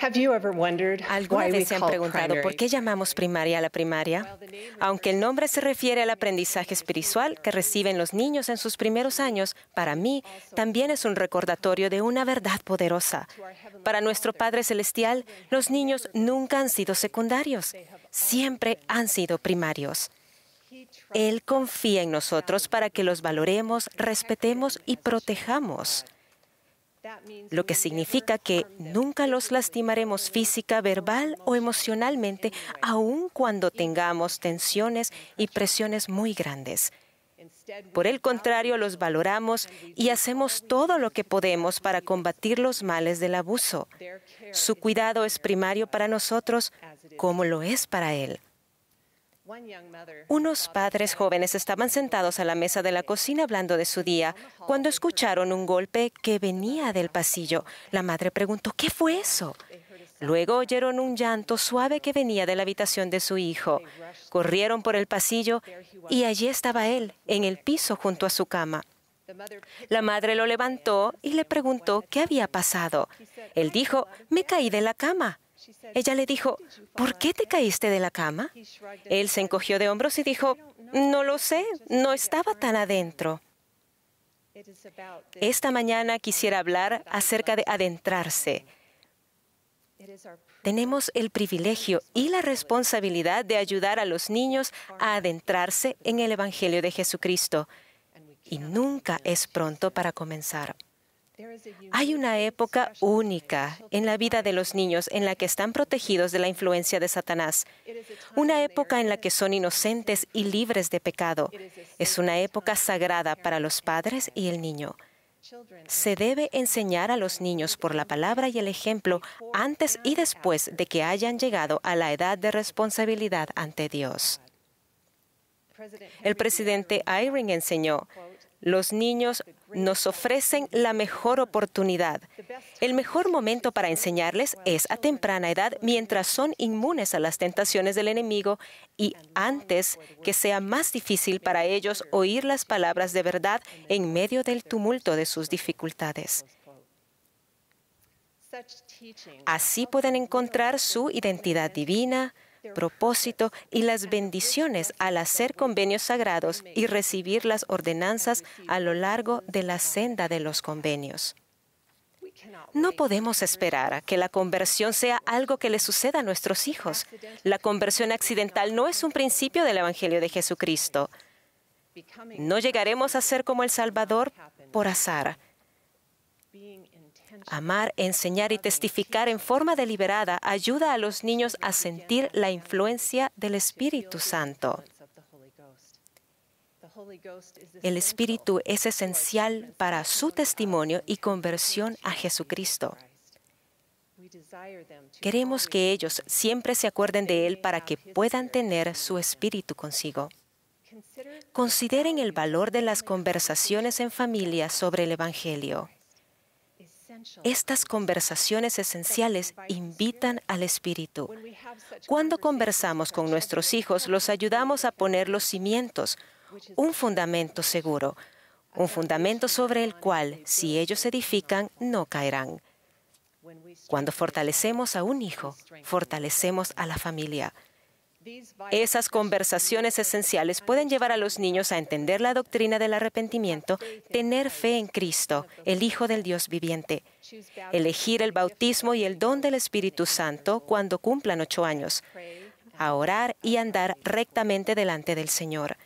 ¿Alguna vez se han preguntado por qué llamamos primaria a la primaria? Aunque el nombre se refiere al aprendizaje espiritual que reciben los niños en sus primeros años, para mí también es un recordatorio de una verdad poderosa. Para nuestro Padre Celestial, los niños nunca han sido secundarios, siempre han sido primarios. Él confía en nosotros para que los valoremos, respetemos y protejamos lo que significa que nunca los lastimaremos física, verbal o emocionalmente, aun cuando tengamos tensiones y presiones muy grandes. Por el contrario, los valoramos y hacemos todo lo que podemos para combatir los males del abuso. Su cuidado es primario para nosotros como lo es para él. Unos padres jóvenes estaban sentados a la mesa de la cocina hablando de su día cuando escucharon un golpe que venía del pasillo. La madre preguntó, ¿qué fue eso? Luego oyeron un llanto suave que venía de la habitación de su hijo. Corrieron por el pasillo y allí estaba él, en el piso junto a su cama. La madre lo levantó y le preguntó qué había pasado. Él dijo, me caí de la cama. Ella le dijo, ¿por qué te caíste de la cama? Él se encogió de hombros y dijo, no lo sé, no estaba tan adentro. Esta mañana quisiera hablar acerca de adentrarse. Tenemos el privilegio y la responsabilidad de ayudar a los niños a adentrarse en el Evangelio de Jesucristo. Y nunca es pronto para comenzar. Hay una época única en la vida de los niños en la que están protegidos de la influencia de Satanás, una época en la que son inocentes y libres de pecado. Es una época sagrada para los padres y el niño. Se debe enseñar a los niños por la palabra y el ejemplo antes y después de que hayan llegado a la edad de responsabilidad ante Dios. El presidente Eyring enseñó, los niños nos ofrecen la mejor oportunidad. El mejor momento para enseñarles es a temprana edad mientras son inmunes a las tentaciones del enemigo y antes que sea más difícil para ellos oír las palabras de verdad en medio del tumulto de sus dificultades. Así pueden encontrar su identidad divina, propósito y las bendiciones al hacer convenios sagrados y recibir las ordenanzas a lo largo de la senda de los convenios. No podemos esperar a que la conversión sea algo que le suceda a nuestros hijos. La conversión accidental no es un principio del Evangelio de Jesucristo. No llegaremos a ser como el Salvador por azar. Amar, enseñar y testificar en forma deliberada ayuda a los niños a sentir la influencia del Espíritu Santo. El Espíritu es esencial para su testimonio y conversión a Jesucristo. Queremos que ellos siempre se acuerden de Él para que puedan tener su espíritu consigo. Consideren el valor de las conversaciones en familia sobre el Evangelio. Estas conversaciones esenciales invitan al espíritu. Cuando conversamos con nuestros hijos, los ayudamos a poner los cimientos, un fundamento seguro, un fundamento sobre el cual, si ellos edifican, no caerán. Cuando fortalecemos a un hijo, fortalecemos a la familia. Esas conversaciones esenciales pueden llevar a los niños a entender la doctrina del arrepentimiento, tener fe en Cristo, el Hijo del Dios viviente, elegir el bautismo y el don del Espíritu Santo cuando cumplan ocho años, a orar y andar rectamente delante del Señor.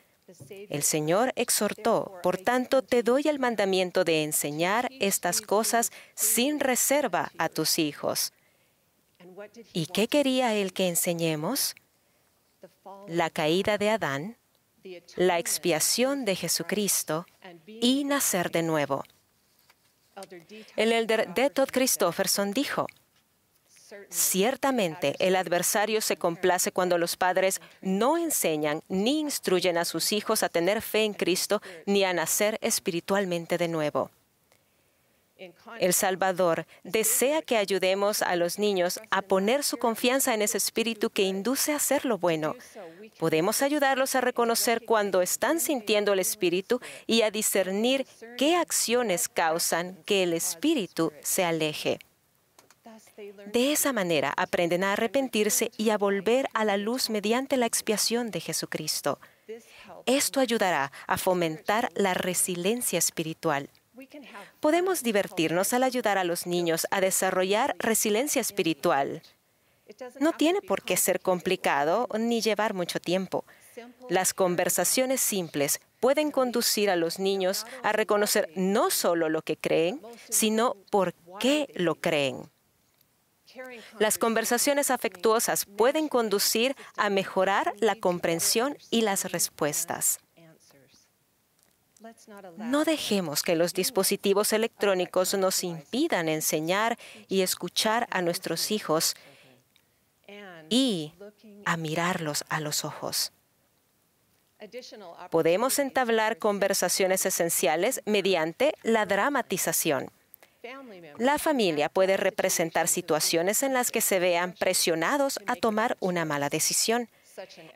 El Señor exhortó, por tanto te doy el mandamiento de enseñar estas cosas sin reserva a tus hijos. ¿Y qué quería Él que enseñemos? la caída de Adán, la expiación de Jesucristo y nacer de nuevo. El elder D. Todd Christofferson dijo, Ciertamente, el adversario se complace cuando los padres no enseñan ni instruyen a sus hijos a tener fe en Cristo ni a nacer espiritualmente de nuevo. El Salvador desea que ayudemos a los niños a poner su confianza en ese espíritu que induce a hacer lo bueno. Podemos ayudarlos a reconocer cuando están sintiendo el espíritu y a discernir qué acciones causan que el espíritu se aleje. De esa manera aprenden a arrepentirse y a volver a la luz mediante la expiación de Jesucristo. Esto ayudará a fomentar la resiliencia espiritual. Podemos divertirnos al ayudar a los niños a desarrollar resiliencia espiritual. No tiene por qué ser complicado ni llevar mucho tiempo. Las conversaciones simples pueden conducir a los niños a reconocer no solo lo que creen, sino por qué lo creen. Las conversaciones afectuosas pueden conducir a mejorar la comprensión y las respuestas. No dejemos que los dispositivos electrónicos nos impidan enseñar y escuchar a nuestros hijos y a mirarlos a los ojos. Podemos entablar conversaciones esenciales mediante la dramatización. La familia puede representar situaciones en las que se vean presionados a tomar una mala decisión.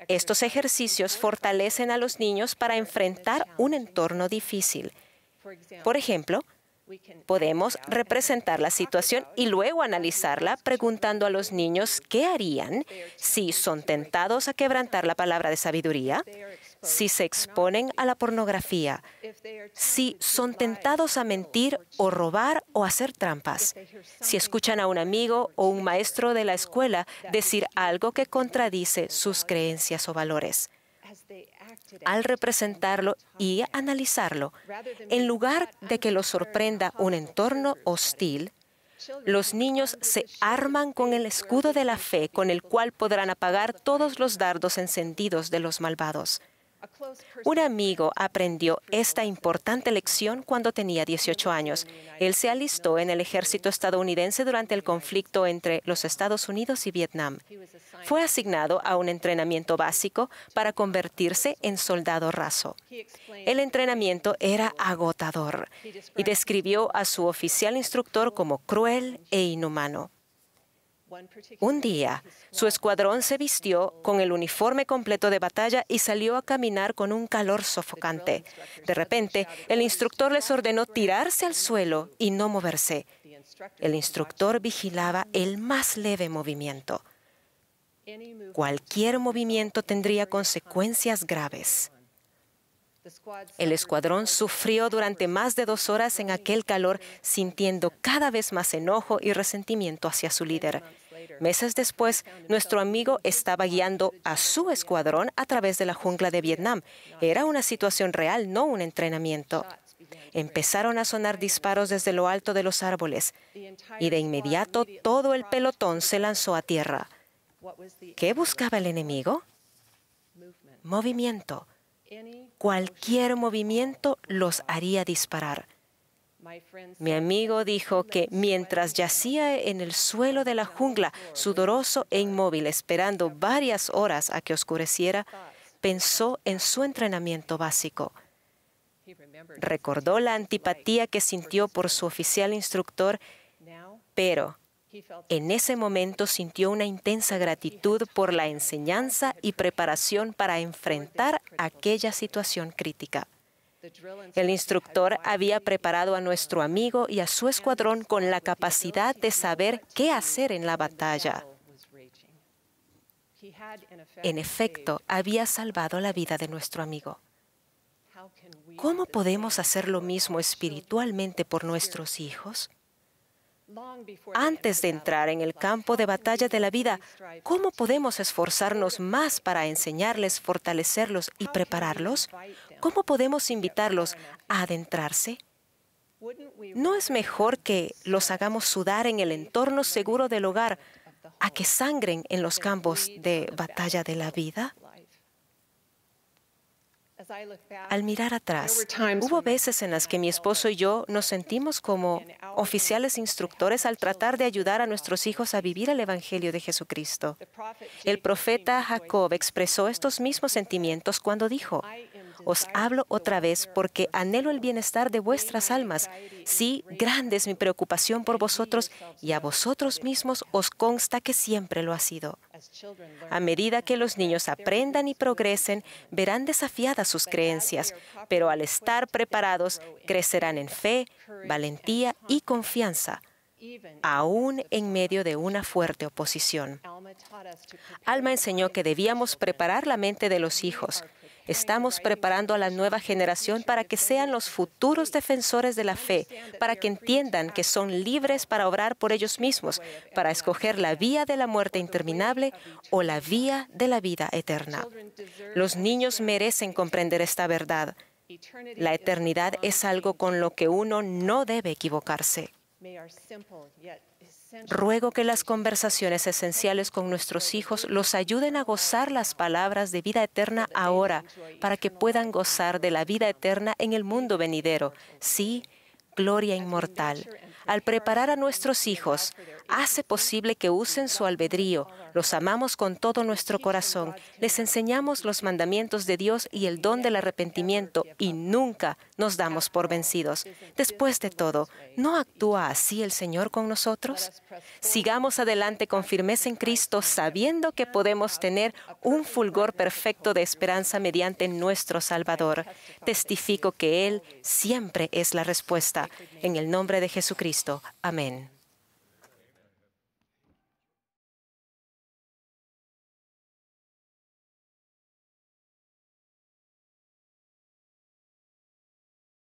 Estos ejercicios fortalecen a los niños para enfrentar un entorno difícil. Por ejemplo, podemos representar la situación y luego analizarla preguntando a los niños qué harían si son tentados a quebrantar la palabra de sabiduría, si se exponen a la pornografía, si son tentados a mentir o robar o hacer trampas, si escuchan a un amigo o un maestro de la escuela decir algo que contradice sus creencias o valores. Al representarlo y analizarlo, en lugar de que lo sorprenda un entorno hostil, los niños se arman con el escudo de la fe con el cual podrán apagar todos los dardos encendidos de los malvados. Un amigo aprendió esta importante lección cuando tenía 18 años. Él se alistó en el ejército estadounidense durante el conflicto entre los Estados Unidos y Vietnam. Fue asignado a un entrenamiento básico para convertirse en soldado raso. El entrenamiento era agotador y describió a su oficial instructor como cruel e inhumano. Un día, su escuadrón se vistió con el uniforme completo de batalla y salió a caminar con un calor sofocante. De repente, el instructor les ordenó tirarse al suelo y no moverse. El instructor vigilaba el más leve movimiento. Cualquier movimiento tendría consecuencias graves. El escuadrón sufrió durante más de dos horas en aquel calor, sintiendo cada vez más enojo y resentimiento hacia su líder. Meses después, nuestro amigo estaba guiando a su escuadrón a través de la jungla de Vietnam. Era una situación real, no un entrenamiento. Empezaron a sonar disparos desde lo alto de los árboles y de inmediato todo el pelotón se lanzó a tierra. ¿Qué buscaba el enemigo? Movimiento. Cualquier movimiento los haría disparar. Mi amigo dijo que mientras yacía en el suelo de la jungla, sudoroso e inmóvil, esperando varias horas a que oscureciera, pensó en su entrenamiento básico. Recordó la antipatía que sintió por su oficial instructor, pero en ese momento sintió una intensa gratitud por la enseñanza y preparación para enfrentar aquella situación crítica. El instructor había preparado a nuestro amigo y a su escuadrón con la capacidad de saber qué hacer en la batalla. En efecto, había salvado la vida de nuestro amigo. ¿Cómo podemos hacer lo mismo espiritualmente por nuestros hijos? Antes de entrar en el campo de batalla de la vida, ¿cómo podemos esforzarnos más para enseñarles, fortalecerlos y prepararlos? ¿Cómo podemos invitarlos a adentrarse? ¿No es mejor que los hagamos sudar en el entorno seguro del hogar a que sangren en los campos de batalla de la vida? Al mirar atrás, hubo veces en las que mi esposo y yo nos sentimos como oficiales instructores al tratar de ayudar a nuestros hijos a vivir el Evangelio de Jesucristo. El profeta Jacob expresó estos mismos sentimientos cuando dijo, os hablo otra vez porque anhelo el bienestar de vuestras almas. Sí, grande es mi preocupación por vosotros y a vosotros mismos os consta que siempre lo ha sido. A medida que los niños aprendan y progresen, verán desafiadas sus creencias, pero al estar preparados, crecerán en fe, valentía y confianza aún en medio de una fuerte oposición. Alma enseñó que debíamos preparar la mente de los hijos, Estamos preparando a la nueva generación para que sean los futuros defensores de la fe, para que entiendan que son libres para obrar por ellos mismos, para escoger la vía de la muerte interminable o la vía de la vida eterna. Los niños merecen comprender esta verdad. La eternidad es algo con lo que uno no debe equivocarse. Ruego que las conversaciones esenciales con nuestros hijos los ayuden a gozar las palabras de vida eterna ahora, para que puedan gozar de la vida eterna en el mundo venidero. Sí, gloria inmortal. Al preparar a nuestros hijos, hace posible que usen su albedrío. Los amamos con todo nuestro corazón. Les enseñamos los mandamientos de Dios y el don del arrepentimiento y nunca nos damos por vencidos. Después de todo, ¿no actúa así el Señor con nosotros? Sigamos adelante con firmeza en Cristo, sabiendo que podemos tener un fulgor perfecto de esperanza mediante nuestro Salvador. Testifico que Él siempre es la respuesta. En el nombre de Jesucristo. Amén.